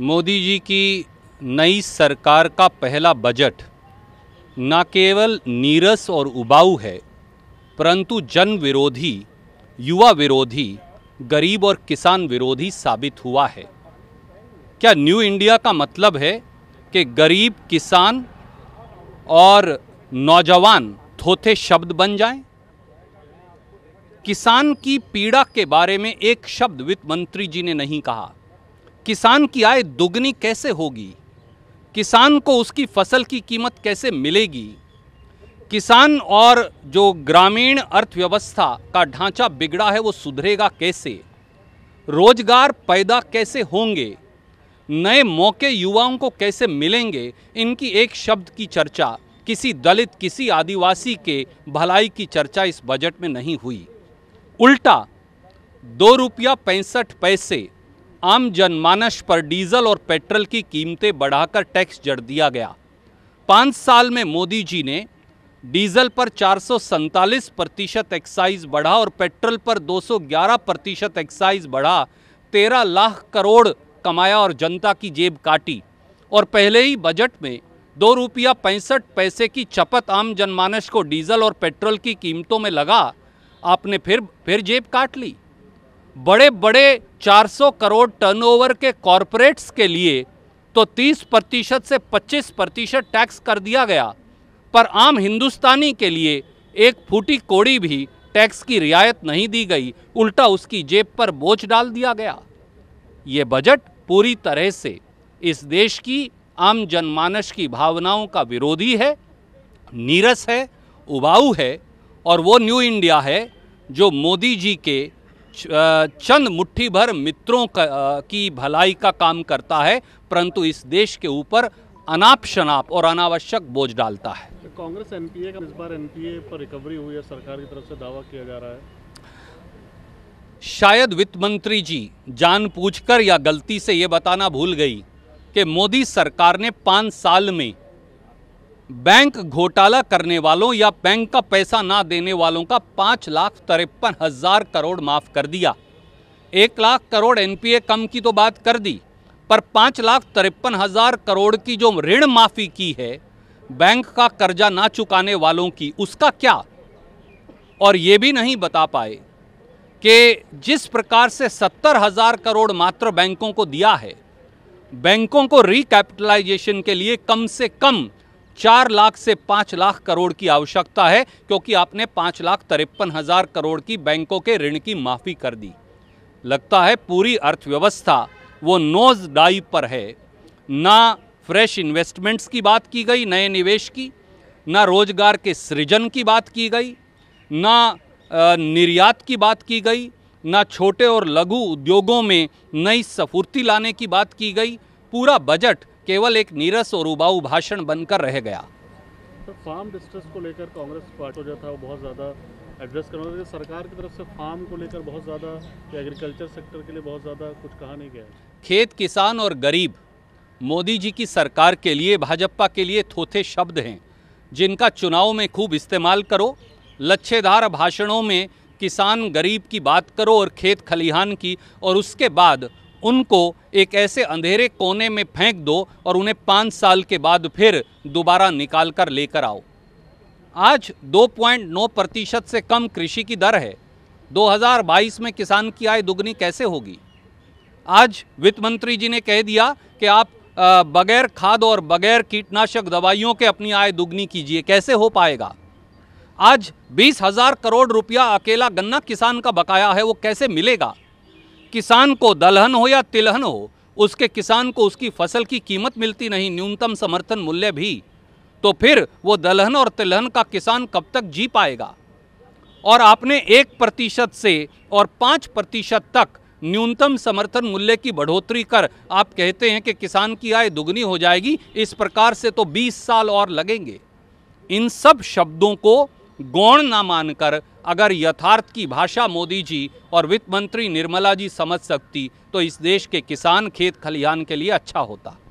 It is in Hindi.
मोदी जी की नई सरकार का पहला बजट न केवल नीरस और उबाऊ है परंतु जन विरोधी युवा विरोधी गरीब और किसान विरोधी साबित हुआ है क्या न्यू इंडिया का मतलब है कि गरीब किसान और नौजवान थोथे शब्द बन जाएं? किसान की पीड़ा के बारे में एक शब्द वित्त मंत्री जी ने नहीं कहा किसान की आय दोगुनी कैसे होगी किसान को उसकी फसल की कीमत कैसे मिलेगी किसान और जो ग्रामीण अर्थव्यवस्था का ढांचा बिगड़ा है वो सुधरेगा कैसे रोजगार पैदा कैसे होंगे नए मौके युवाओं को कैसे मिलेंगे इनकी एक शब्द की चर्चा किसी दलित किसी आदिवासी के भलाई की चर्चा इस बजट में नहीं हुई उल्टा दो रुपया पैंसठ पैसे आम जनमानस पर डीजल और पेट्रोल की कीमतें बढ़ाकर टैक्स जड़ दिया गया पाँच साल में मोदी जी ने डीजल पर चार प्रतिशत एक्साइज बढ़ा और पेट्रोल पर 211 प्रतिशत एक्साइज बढ़ा तेरह लाख करोड़ कमाया और जनता की जेब काटी और पहले ही बजट में दो रुपया पैंसठ पैसे की चपत आम जनमानस को डीजल और पेट्रोल की कीमतों में लगा आपने फिर फिर जेब काट ली बड़े बड़े 400 करोड़ टर्नओवर के कॉरपोरेट्स के लिए तो 30 प्रतिशत से 25 प्रतिशत टैक्स कर दिया गया पर आम हिंदुस्तानी के लिए एक फूटी कोड़ी भी टैक्स की रियायत नहीं दी गई उल्टा उसकी जेब पर बोझ डाल दिया गया ये बजट पूरी तरह से इस देश की आम जनमानस की भावनाओं का विरोधी है नीरस है उबाऊ है और वो न्यू इंडिया है जो मोदी जी के चंद मुट्ठी भर मित्रों की भलाई का काम करता है परंतु इस देश के ऊपर अनाप शनाप और अनावश्यक बोझ डालता है कांग्रेस एनपीए का इस बार एनपीए पर रिकवरी हुई है सरकार की तरफ से दावा किया जा रहा है शायद वित्त मंत्री जी जान या गलती से ये बताना भूल गई कि मोदी सरकार ने पाँच साल में बैंक घोटाला करने वालों या बैंक का पैसा ना देने वालों का पाँच लाख तिरपन हजार करोड़ माफ कर दिया एक लाख करोड़ एनपीए कम की तो बात कर दी पर पाँच लाख तिरपन हजार करोड़ की जो ऋण माफ़ी की है बैंक का कर्जा ना चुकाने वालों की उसका क्या और ये भी नहीं बता पाए कि जिस प्रकार से सत्तर हजार करोड़ मात्र बैंकों को दिया है बैंकों को रिकैपिटलाइजेशन के लिए कम से कम चार लाख से पाँच लाख करोड़ की आवश्यकता है क्योंकि आपने पाँच लाख तिरपन हज़ार करोड़ की बैंकों के ऋण की माफ़ी कर दी लगता है पूरी अर्थव्यवस्था वो नोज डाई पर है ना फ्रेश इन्वेस्टमेंट्स की बात की गई नए निवेश की ना रोजगार के सृजन की बात की गई ना निर्यात की बात की गई ना छोटे और लघु उद्योगों में नई सफूर्ति लाने की बात की गई पूरा बजट केवल एक नीरस और उबाऊ भाषण बनकर रह गया तो फार्म डिस्ट्रेस को लेकर कांग्रेस पार्टी जो था वो बहुत ज़्यादा एड्रेस रहा था सरकार की तरफ से फार्म को लेकर बहुत ज़्यादा एग्रीकल्चर सेक्टर के लिए बहुत ज़्यादा कुछ कहा नहीं गया खेत किसान और गरीब मोदी जी की सरकार के लिए भाजपा के लिए थोथे शब्द हैं जिनका चुनाव में खूब इस्तेमाल करो लच्छेदार भाषणों में किसान गरीब की बात करो और खेत खलिहान की और उसके बाद उनको एक ऐसे अंधेरे कोने में फेंक दो और उन्हें पाँच साल के बाद फिर दोबारा निकाल कर लेकर आओ आज 2.9 प्रतिशत से कम कृषि की दर है 2022 में किसान की आय दुगनी कैसे होगी आज वित्त मंत्री जी ने कह दिया कि आप बगैर खाद और बगैर कीटनाशक दवाइयों के अपनी आय दुगनी कीजिए कैसे हो पाएगा आज बीस हजार करोड़ रुपया अकेला गन्ना किसान का बकाया है वो कैसे मिलेगा किसान को दलहन हो या तिलहन हो उसके किसान को उसकी फसल की कीमत मिलती नहीं न्यूनतम समर्थन मूल्य भी तो फिर वो दलहन और तिलहन का किसान कब तक जी पाएगा और आपने एक प्रतिशत से और पाँच प्रतिशत तक न्यूनतम समर्थन मूल्य की बढ़ोतरी कर आप कहते हैं कि किसान की आय दुगनी हो जाएगी इस प्रकार से तो 20 साल और लगेंगे इन सब शब्दों को गौण ना मानकर अगर यथार्थ की भाषा मोदी जी और वित्त मंत्री निर्मला जी समझ सकती तो इस देश के किसान खेत खलिहान के लिए अच्छा होता